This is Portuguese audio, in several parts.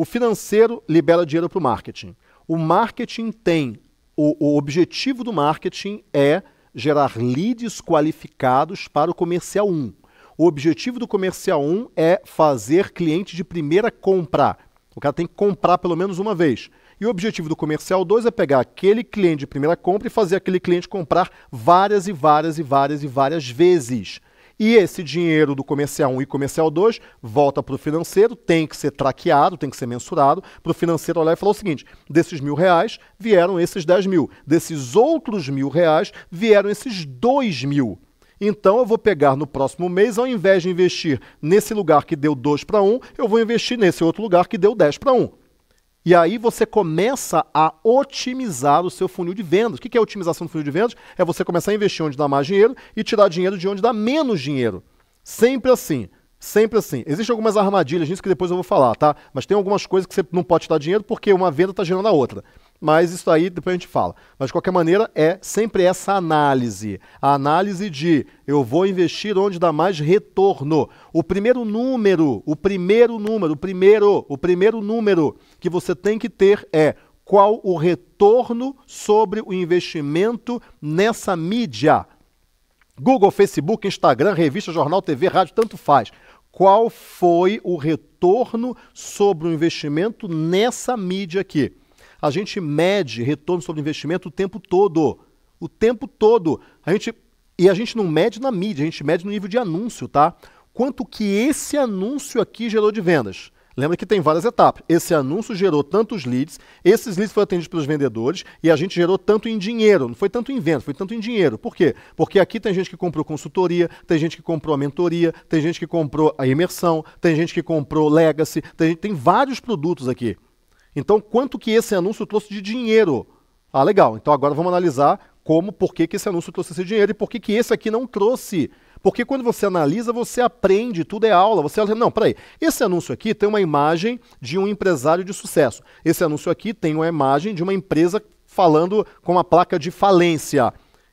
O financeiro libera dinheiro para o marketing. O marketing tem. O, o objetivo do marketing é gerar leads qualificados para o comercial 1. O objetivo do comercial 1 é fazer cliente de primeira comprar. O cara tem que comprar pelo menos uma vez. E o objetivo do comercial 2 é pegar aquele cliente de primeira compra e fazer aquele cliente comprar várias e várias e várias e várias vezes. E esse dinheiro do comercial 1 e comercial 2 volta para o financeiro, tem que ser traqueado, tem que ser mensurado, para o financeiro olhar e falar o seguinte: desses mil reais vieram esses 10 mil, desses outros mil reais vieram esses 2 mil. Então eu vou pegar no próximo mês, ao invés de investir nesse lugar que deu 2 para 1, eu vou investir nesse outro lugar que deu 10 para 1. E aí você começa a otimizar o seu funil de vendas. O que é otimização do funil de vendas? É você começar a investir onde dá mais dinheiro e tirar dinheiro de onde dá menos dinheiro. Sempre assim. Sempre assim. Existem algumas armadilhas nisso que depois eu vou falar, tá? Mas tem algumas coisas que você não pode tirar dinheiro porque uma venda está gerando a outra mas isso aí depois a gente fala. Mas de qualquer maneira, é sempre essa análise. A análise de eu vou investir onde dá mais retorno. O primeiro número, o primeiro número, o primeiro, o primeiro número que você tem que ter é qual o retorno sobre o investimento nessa mídia. Google, Facebook, Instagram, revista, jornal, TV, rádio, tanto faz qual foi o retorno sobre o investimento nessa mídia aqui. A gente mede retorno sobre investimento o tempo todo. O tempo todo. A gente, e a gente não mede na mídia, a gente mede no nível de anúncio, tá? Quanto que esse anúncio aqui gerou de vendas? Lembra que tem várias etapas. Esse anúncio gerou tantos leads, esses leads foram atendidos pelos vendedores e a gente gerou tanto em dinheiro. Não foi tanto em venda, foi tanto em dinheiro. Por quê? Porque aqui tem gente que comprou consultoria, tem gente que comprou a mentoria, tem gente que comprou a imersão, tem gente que comprou legacy, tem, tem vários produtos aqui. Então, quanto que esse anúncio trouxe de dinheiro? Ah, legal. Então agora vamos analisar como, por que, que esse anúncio trouxe esse dinheiro e por que, que esse aqui não trouxe. Porque quando você analisa, você aprende, tudo é aula. Você olha, não, peraí, esse anúncio aqui tem uma imagem de um empresário de sucesso. Esse anúncio aqui tem uma imagem de uma empresa falando com uma placa de falência.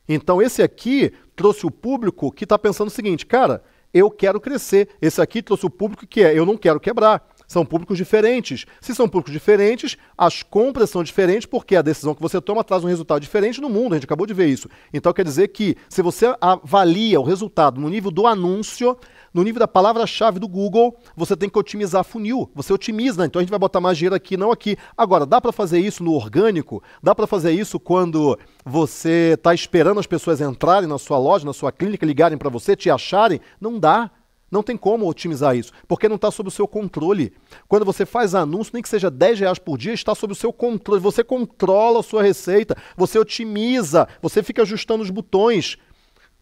Então esse aqui trouxe o público que está pensando o seguinte, cara, eu quero crescer. Esse aqui trouxe o público que é, eu não quero quebrar. São públicos diferentes. Se são públicos diferentes, as compras são diferentes porque a decisão que você toma traz um resultado diferente no mundo. A gente acabou de ver isso. Então quer dizer que se você avalia o resultado no nível do anúncio, no nível da palavra-chave do Google, você tem que otimizar funil. Você otimiza, então a gente vai botar mais dinheiro aqui, não aqui. Agora, dá para fazer isso no orgânico? Dá para fazer isso quando você está esperando as pessoas entrarem na sua loja, na sua clínica, ligarem para você, te acharem? Não dá. Não tem como otimizar isso, porque não está sob o seu controle. Quando você faz anúncio, nem que seja 10 reais por dia, está sob o seu controle. Você controla a sua receita, você otimiza, você fica ajustando os botões.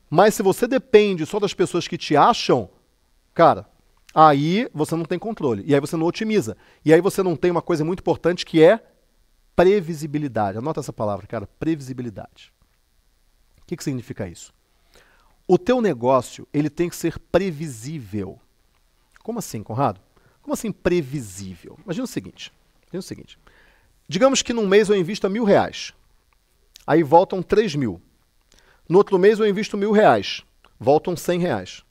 Mas se você depende só das pessoas que te acham, cara, aí você não tem controle. E aí você não otimiza. E aí você não tem uma coisa muito importante que é previsibilidade. Anota essa palavra, cara, previsibilidade. O que, que significa isso? O teu negócio, ele tem que ser previsível. Como assim, Conrado? Como assim previsível? Imagina o seguinte, imagina o seguinte. Digamos que num mês eu invisto mil reais. Aí voltam três mil. No outro mês eu invisto mil reais. Voltam cem reais.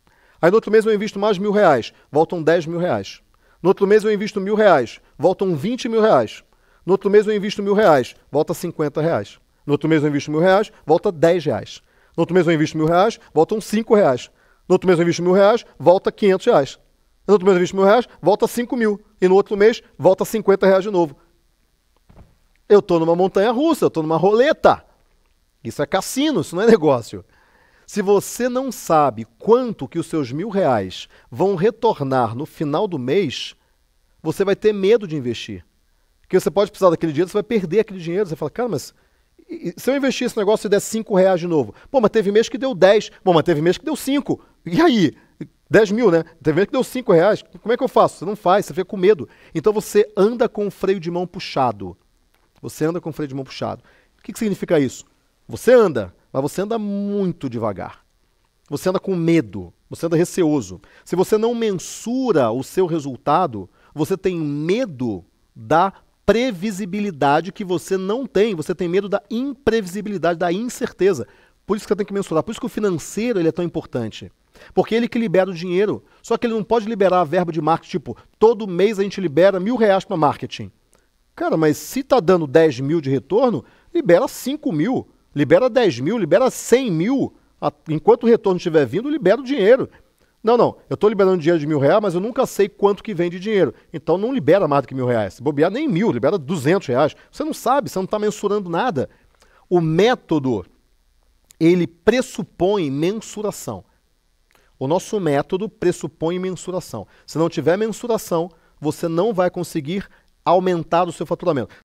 Aí no outro mês eu invisto mais mil reais. Voltam dez mil reais. No outro mês eu invisto mil reais. Voltam vinte mil reais. No outro mês eu invisto mil reais. Volta cinquenta reais. No outro mês eu invisto mil reais. Volta dez reais. No outro mês eu invisto mil reais, voltam cinco reais. No outro mês eu invisto mil reais, volta 500 reais. No outro mês eu invisto mil reais, volta cinco mil. E no outro mês, volta 50 reais de novo. Eu estou numa montanha russa, eu estou numa roleta. Isso é cassino, isso não é negócio. Se você não sabe quanto que os seus mil reais vão retornar no final do mês, você vai ter medo de investir. Porque você pode precisar daquele dinheiro, você vai perder aquele dinheiro. Você fala, cara, mas se eu investir esse negócio e der 5 reais de novo? Pô, mas teve mês que deu 10. pô, mas teve mês que deu 5. E aí? 10 mil, né? Teve mês que deu 5 reais. Como é que eu faço? Você não faz, você fica com medo. Então você anda com o freio de mão puxado. Você anda com o freio de mão puxado. O que, que significa isso? Você anda, mas você anda muito devagar. Você anda com medo, você anda receoso. Se você não mensura o seu resultado, você tem medo da previsibilidade que você não tem. Você tem medo da imprevisibilidade, da incerteza. Por isso que você tem que mensurar. Por isso que o financeiro ele é tão importante. Porque ele que libera o dinheiro. Só que ele não pode liberar a verba de marketing, tipo, todo mês a gente libera mil reais para marketing. Cara, mas se está dando 10 mil de retorno, libera 5 mil, libera 10 mil, libera 100 mil. Enquanto o retorno estiver vindo, libera o dinheiro. Não, não, eu estou liberando dinheiro de mil reais, mas eu nunca sei quanto que vem de dinheiro. Então não libera mais do que mil reais. Se bobear nem mil, libera duzentos reais. Você não sabe, você não está mensurando nada. O método, ele pressupõe mensuração. O nosso método pressupõe mensuração. Se não tiver mensuração, você não vai conseguir aumentar o seu faturamento.